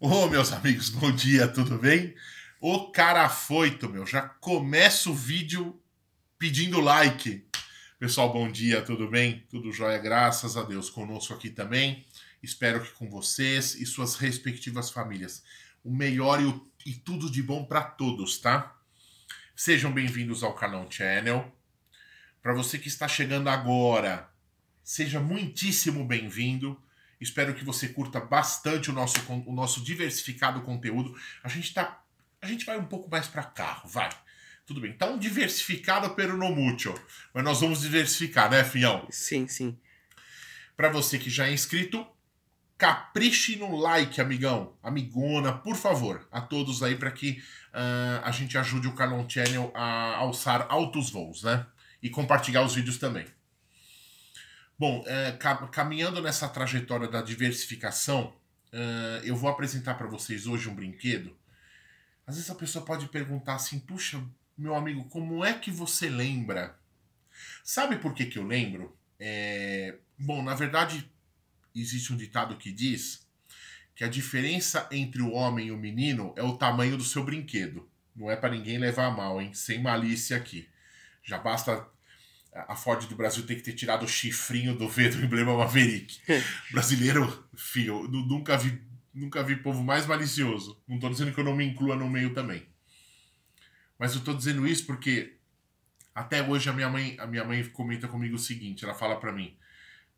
Ô, oh, meus amigos, bom dia, tudo bem? O cara foito, meu, já começa o vídeo pedindo like. Pessoal, bom dia, tudo bem? Tudo jóia, graças a Deus. Conosco aqui também. Espero que com vocês e suas respectivas famílias. O melhor e, o, e tudo de bom para todos, tá? Sejam bem-vindos ao canal Channel. Para você que está chegando agora, seja muitíssimo bem-vindo Espero que você curta bastante o nosso, o nosso diversificado conteúdo. A gente tá. A gente vai um pouco mais para carro, vai. Tudo bem. Tá um diversificado pero no mucho. Mas nós vamos diversificar, né, Fião? Sim, sim. Para você que já é inscrito, capriche no like, amigão, amigona, por favor, a todos aí para que uh, a gente ajude o Canon Channel a alçar altos voos, né? E compartilhar os vídeos também. Bom, é, caminhando nessa trajetória da diversificação, é, eu vou apresentar para vocês hoje um brinquedo. Às vezes a pessoa pode perguntar assim: puxa, meu amigo, como é que você lembra? Sabe por que, que eu lembro? É... Bom, na verdade, existe um ditado que diz que a diferença entre o homem e o menino é o tamanho do seu brinquedo. Não é para ninguém levar a mal, hein? Sem malícia aqui. Já basta a Ford do Brasil tem que ter tirado o chifrinho do V do emblema Maverick. É. Brasileiro, fio, nunca vi, nunca vi povo mais malicioso. Não estou dizendo que eu não me inclua no meio também. Mas eu estou dizendo isso porque até hoje a minha mãe, a minha mãe comenta comigo o seguinte, ela fala para mim: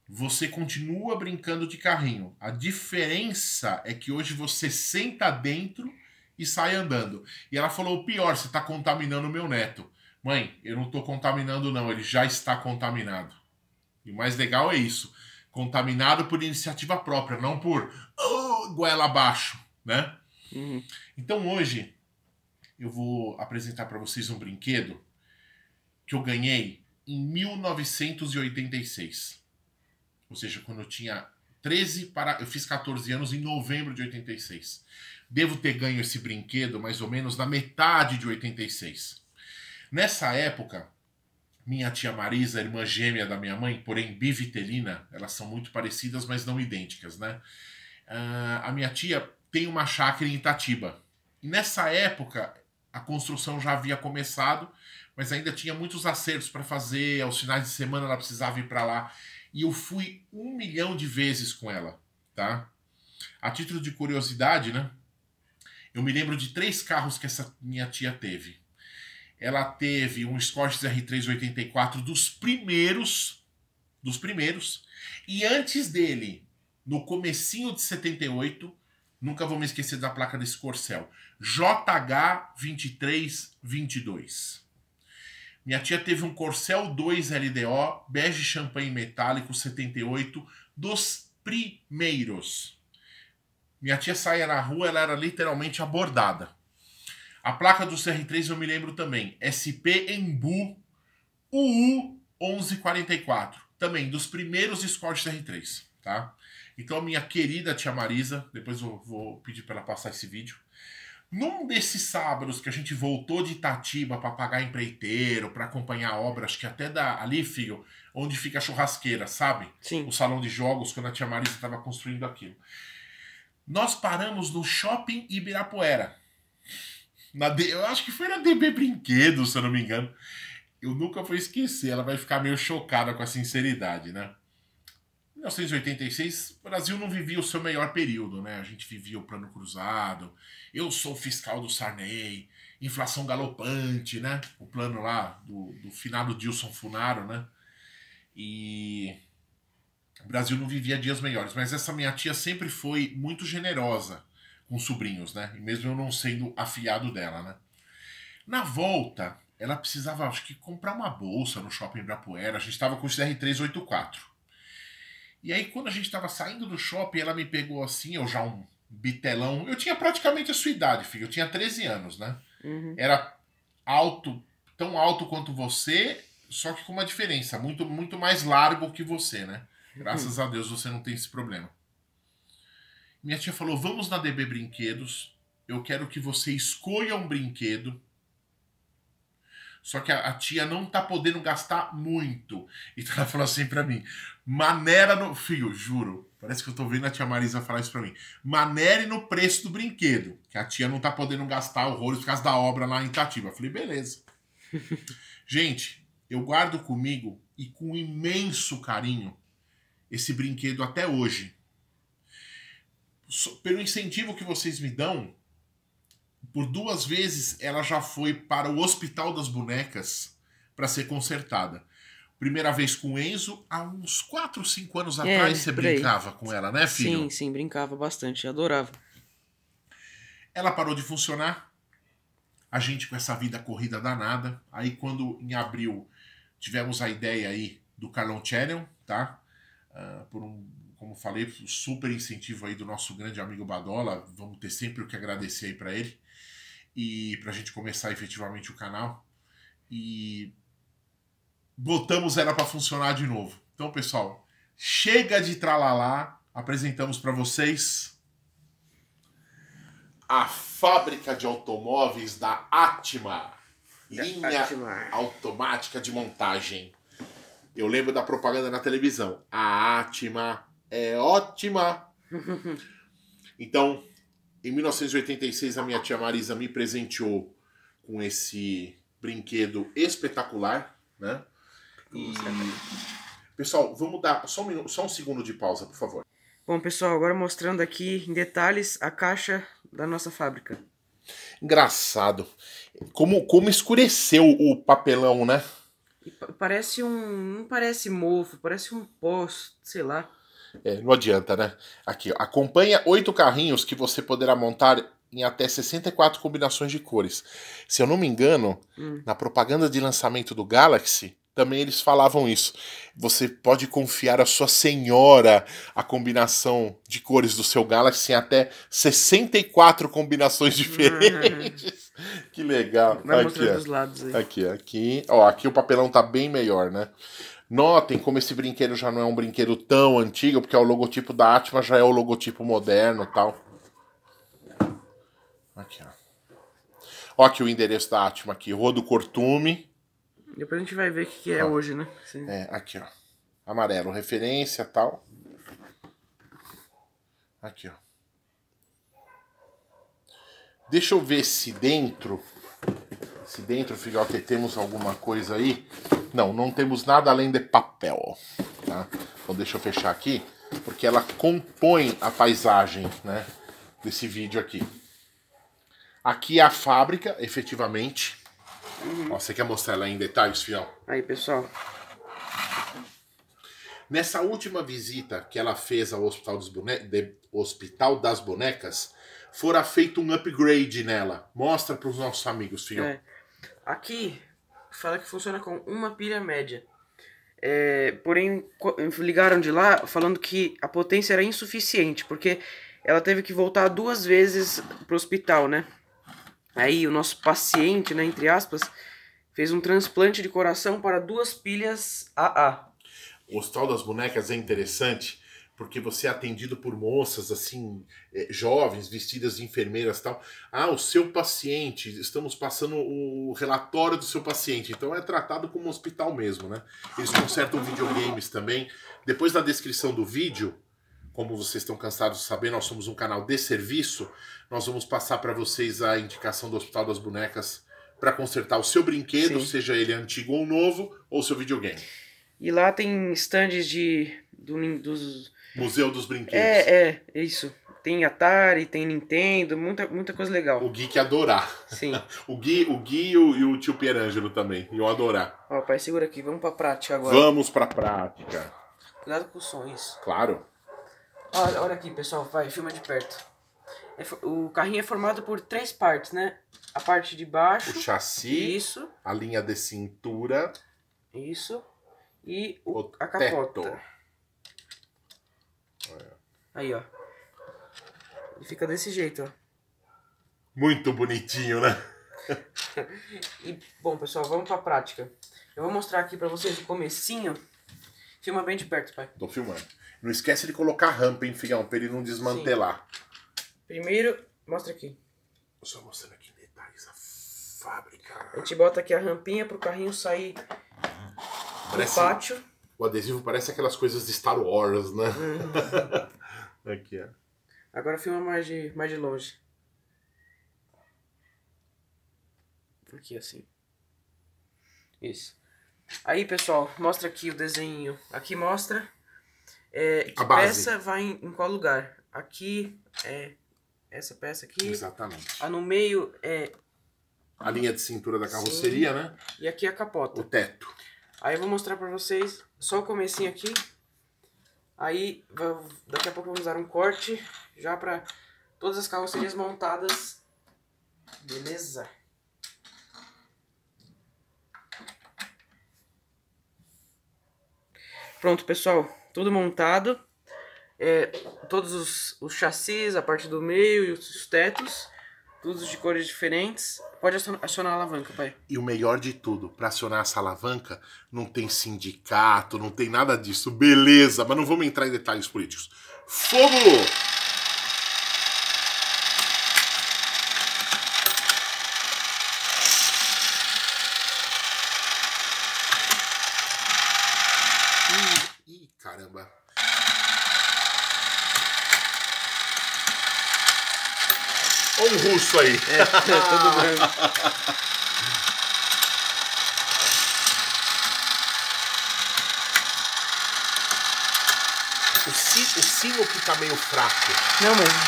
"Você continua brincando de carrinho. A diferença é que hoje você senta dentro e sai andando". E ela falou: "O pior, você está contaminando o meu neto". Mãe, eu não estou contaminando, não, ele já está contaminado. E o mais legal é isso: contaminado por iniciativa própria, não por oh, goela abaixo, né? Uhum. Então hoje eu vou apresentar para vocês um brinquedo que eu ganhei em 1986. Ou seja, quando eu tinha 13 para. Eu fiz 14 anos em novembro de 86. Devo ter ganho esse brinquedo mais ou menos na metade de 86. Nessa época, minha tia Marisa, irmã gêmea da minha mãe, porém bivitelina, elas são muito parecidas, mas não idênticas, né? Uh, a minha tia tem uma chácara em Itatiba. E nessa época, a construção já havia começado, mas ainda tinha muitos acertos para fazer. Aos finais de semana ela precisava ir para lá. E eu fui um milhão de vezes com ela, tá? A título de curiosidade, né? Eu me lembro de três carros que essa minha tia teve ela teve um Scott R384 dos primeiros, dos primeiros, e antes dele, no comecinho de 78, nunca vou me esquecer da placa desse Corcel, JH2322. Minha tia teve um Corcel 2 LDO, bege champanhe metálico 78, dos primeiros. Minha tia saía na rua, ela era literalmente abordada a placa do CR3 eu me lembro também. SP Embu UU1144. Também dos primeiros Scott CR3, tá? Então, a minha querida tia Marisa, depois eu vou pedir para ela passar esse vídeo. Num desses sábados que a gente voltou de Itatiba para pagar empreiteiro, para acompanhar a obra, acho que até da ali, filho, onde fica a churrasqueira, sabe? Sim. O salão de jogos, quando a tia Marisa estava construindo aquilo. Nós paramos no shopping Ibirapuera na D, eu acho que foi na DB Brinquedos, se eu não me engano. Eu nunca vou esquecer, ela vai ficar meio chocada com a sinceridade, né? 1986, o Brasil não vivia o seu melhor período, né? A gente vivia o plano cruzado, eu sou fiscal do Sarney, inflação galopante, né? O plano lá do, do finado Dilson Funaro, né? E o Brasil não vivia dias melhores, mas essa minha tia sempre foi muito generosa com sobrinhos, né? E mesmo eu não sendo afiado dela, né? Na volta, ela precisava, acho que, comprar uma bolsa no shopping Ibirapuera. A gente estava com o CR384. E aí, quando a gente estava saindo do shopping, ela me pegou assim, eu já um bitelão. Eu tinha praticamente a sua idade, filho. Eu tinha 13 anos, né? Uhum. Era alto, tão alto quanto você, só que com uma diferença. Muito, muito mais largo que você, né? Graças uhum. a Deus você não tem esse problema. Minha tia falou: vamos na DB Brinquedos. Eu quero que você escolha um brinquedo. Só que a, a tia não tá podendo gastar muito. Então ela falou assim para mim: maneira no. Filho, juro. Parece que eu tô vendo a tia Marisa falar isso pra mim. Manere no preço do brinquedo. Que a tia não tá podendo gastar horrores por causa da obra lá em Itatiba. Eu falei, beleza. Gente, eu guardo comigo e com imenso carinho esse brinquedo até hoje pelo incentivo que vocês me dão, por duas vezes ela já foi para o Hospital das Bonecas para ser consertada. Primeira vez com o Enzo, há uns 4, 5 anos é, atrás você brincava aí. com ela, né, filho? Sim, sim, brincava bastante, adorava. Ela parou de funcionar, a gente com essa vida corrida danada. Aí quando em abril tivemos a ideia aí do Carlão Channel, tá? Uh, por um como falei, o super incentivo aí do nosso grande amigo Badola. Vamos ter sempre o que agradecer aí para ele. E para a gente começar efetivamente o canal. E botamos ela para funcionar de novo. Então, pessoal, chega de tralalá. Apresentamos para vocês a fábrica de automóveis da Atma, linha Atma. automática de montagem. Eu lembro da propaganda na televisão. A Atma é ótima. Então, em 1986, a minha tia Marisa me presenteou com esse brinquedo espetacular, né? E... Pessoal, vamos dar só um, só um segundo de pausa, por favor. Bom, pessoal, agora mostrando aqui em detalhes a caixa da nossa fábrica. Engraçado. Como, como escureceu o papelão, né? Parece um. Não parece mofo, parece um pó, sei lá. É, não adianta, né? Aqui, ó, acompanha oito carrinhos que você poderá montar em até 64 combinações de cores. Se eu não me engano, hum. na propaganda de lançamento do Galaxy, também eles falavam isso. Você pode confiar a sua senhora a combinação de cores do seu Galaxy em até 64 combinações hum. diferentes. que legal. Vai aqui, dos lados aí. Aqui, aqui. Ó, aqui o papelão tá bem melhor, né? Notem como esse brinquedo já não é um brinquedo tão antigo, porque o logotipo da Atma já é o logotipo moderno tal. Aqui, ó. Ó aqui o endereço da Atma aqui, Rua do Cortume. Depois a gente vai ver o que, que é ó. hoje, né? Sim. É, aqui, ó. Amarelo, referência tal. Aqui, ó. Deixa eu ver se dentro se dentro, filho, ok, temos alguma coisa aí? Não, não temos nada além de papel, tá? Então deixa eu fechar aqui, porque ela compõe a paisagem, né, desse vídeo aqui. Aqui é a fábrica, efetivamente. Uhum. Ó, você quer mostrar ela em detalhes, fiel? Aí, pessoal. Nessa última visita que ela fez ao Hospital, dos Bone... De... Hospital das Bonecas, fora feito um upgrade nela. Mostra para os nossos amigos, filho. É. Aqui fala que funciona com uma pilha média. É, porém, ligaram de lá falando que a potência era insuficiente, porque ela teve que voltar duas vezes para o hospital, né? Aí o nosso paciente, né, entre aspas, fez um transplante de coração para duas pilhas AA. O Hospital das Bonecas é interessante porque você é atendido por moças assim eh, jovens vestidas de enfermeiras tal ah o seu paciente estamos passando o relatório do seu paciente então é tratado como um hospital mesmo né eles consertam videogames também depois na descrição do vídeo como vocês estão cansados de saber nós somos um canal de serviço nós vamos passar para vocês a indicação do hospital das bonecas para consertar o seu brinquedo Sim. seja ele antigo ou novo ou seu videogame e lá tem stands de do, dos Museu dos Brinquedos. É, é, é isso. Tem Atari, tem Nintendo, muita, muita coisa legal. O Gui que adorar. Sim. o Gui, o Gui e, o, e o tio Pierangelo também. E eu adorar. Ó, pai, segura aqui. Vamos pra prática agora. Vamos pra prática. Cuidado com os sonhos. Claro. Olha, olha aqui, pessoal. Vai, filma de perto. É, o carrinho é formado por três partes, né? A parte de baixo. O chassi. Isso. A linha de cintura. Isso. E o, o a capota. Teto. Aí, ó. E fica desse jeito, ó. Muito bonitinho, né? e, bom, pessoal, vamos pra prática. Eu vou mostrar aqui pra vocês o comecinho. Filma bem de perto, pai. Tô filmando. Não esquece de colocar a rampa, hein, filhão, pra ele não desmantelar. Sim. Primeiro, mostra aqui. Só mostrando aqui detalhes a fábrica. A gente bota aqui a rampinha pro carrinho sair parece, do pátio. O adesivo parece aquelas coisas de Star Wars, né? Hum. Aqui, ó. Agora filma mais de, mais de longe. Aqui, assim. Isso. Aí, pessoal, mostra aqui o desenho. Aqui mostra é, que peça vai em, em, qual lugar. Aqui é essa peça aqui. Exatamente. Ah, no meio é... A linha de cintura da carroceria, Sim. né? E aqui é a capota. O teto. Aí eu vou mostrar pra vocês só o comecinho aqui. Aí, daqui a pouco vamos dar um corte já para todas as carrocerias montadas. Beleza? Pronto, pessoal. Tudo montado. É, todos os, os chassis, a parte do meio e os tetos todos de cores diferentes. Pode acionar a alavanca, pai. E o melhor de tudo, para acionar essa alavanca, não tem sindicato, não tem nada disso. Beleza, mas não vamos entrar em detalhes políticos. Fogo! Ih, caramba. Olha o russo aí. É, é todo o, sino, o sino que tá meio fraco. Não mesmo.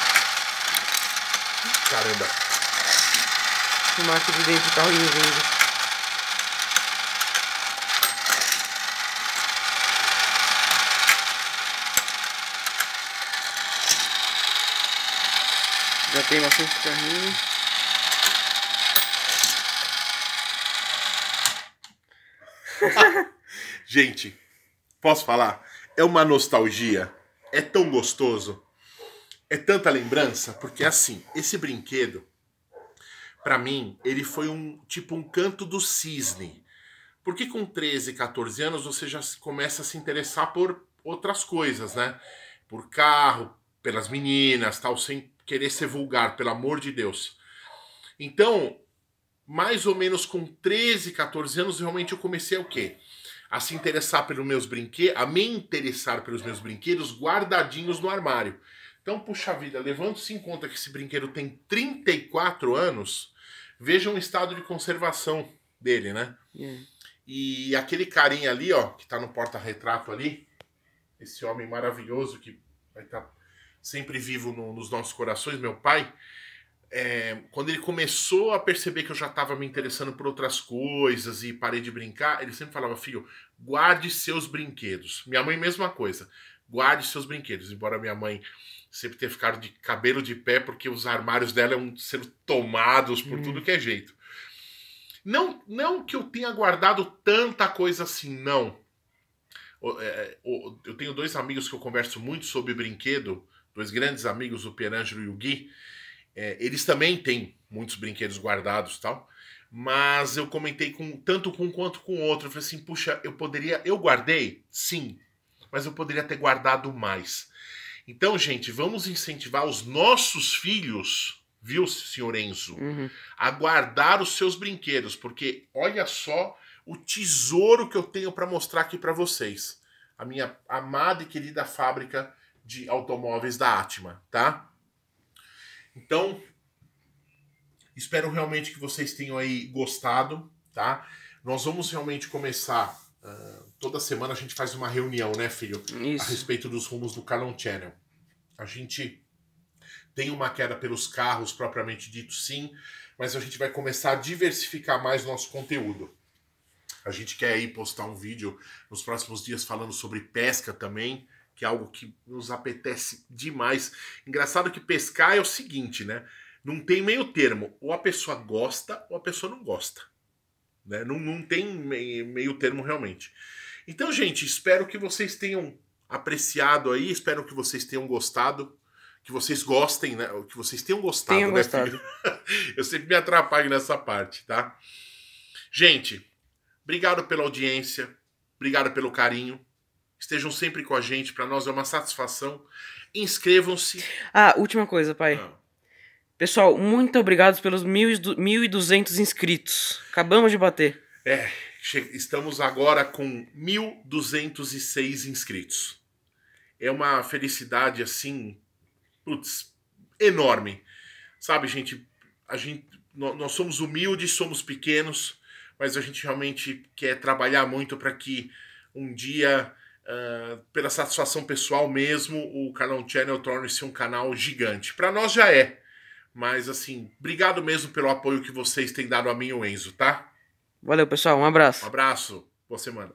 Caramba. O mato de dentro tá ruim, vindo. Já tem bastante carrinho. Gente, posso falar? É uma nostalgia. É tão gostoso. É tanta lembrança, porque assim, esse brinquedo, para mim, ele foi um tipo um canto do cisne. Porque com 13, 14 anos você já começa a se interessar por outras coisas, né? Por carro, pelas meninas, tal, sem querer ser vulgar, pelo amor de Deus. Então, mais ou menos com 13, 14 anos, realmente eu comecei o quê? A se interessar pelos meus brinquedos, a me interessar pelos meus brinquedos guardadinhos no armário. Então, puxa vida, levando-se em conta que esse brinquedo tem 34 anos, veja o estado de conservação dele, né? É. E aquele carinha ali, ó, que tá no porta-retrato ali, esse homem maravilhoso que vai estar. Tá sempre vivo no, nos nossos corações, meu pai, é, quando ele começou a perceber que eu já estava me interessando por outras coisas e parei de brincar, ele sempre falava, filho, guarde seus brinquedos. Minha mãe, mesma coisa, guarde seus brinquedos. Embora minha mãe sempre tenha ficado de cabelo de pé, porque os armários dela iam sendo tomados por hum. tudo que é jeito. Não, não que eu tenha guardado tanta coisa assim, não. É, é, eu tenho dois amigos que eu converso muito sobre brinquedo dois grandes amigos, o Pierangelo e o Gui, é, eles também têm muitos brinquedos guardados tal. Mas eu comentei com tanto com um quanto com o outro. Eu falei assim, puxa, eu poderia. Eu guardei? Sim. Mas eu poderia ter guardado mais. Então, gente, vamos incentivar os nossos filhos, viu, senhor Enzo, uhum. a guardar os seus brinquedos. Porque olha só o tesouro que eu tenho para mostrar aqui para vocês. A minha amada e querida fábrica de automóveis da Atma, tá? Então, espero realmente que vocês tenham aí gostado, tá? Nós vamos realmente começar. Uh, toda semana a gente faz uma reunião, né, filho? Isso. A respeito dos rumos do Canon Channel. A gente tem uma queda pelos carros, propriamente dito, sim, mas a gente vai começar a diversificar mais nosso conteúdo. A gente quer aí postar um vídeo nos próximos dias falando sobre pesca também que é algo que nos apetece demais. Engraçado que pescar é o seguinte, né? Não tem meio termo. Ou a pessoa gosta ou a pessoa não gosta. Né? Não, não tem meio termo realmente. Então, gente, espero que vocês tenham apreciado aí, espero que vocês tenham gostado que vocês gostem, né? Que vocês tenham gostado. Tenham né? gostado. Eu sempre me atrapalho nessa parte, tá? Gente, obrigado pela audiência, obrigado pelo carinho estejam sempre com a gente. Para nós é uma satisfação. Inscrevam-se. Ah, última coisa, pai. Ah. Pessoal, muito obrigado pelos 1.200 inscritos. Acabamos de bater. É, estamos agora com 1.206 inscritos. É uma felicidade assim, putz, enorme. Sabe, gente, a gente nós somos humildes, somos pequenos, mas a gente realmente quer trabalhar muito para que um dia Uh, pela satisfação pessoal mesmo, o Carlão Channel torna-se um canal gigante. Para nós já é. Mas assim, obrigado mesmo pelo apoio que vocês têm dado a mim e o Enzo, tá? Valeu, pessoal. Um abraço. Um abraço. Boa semana.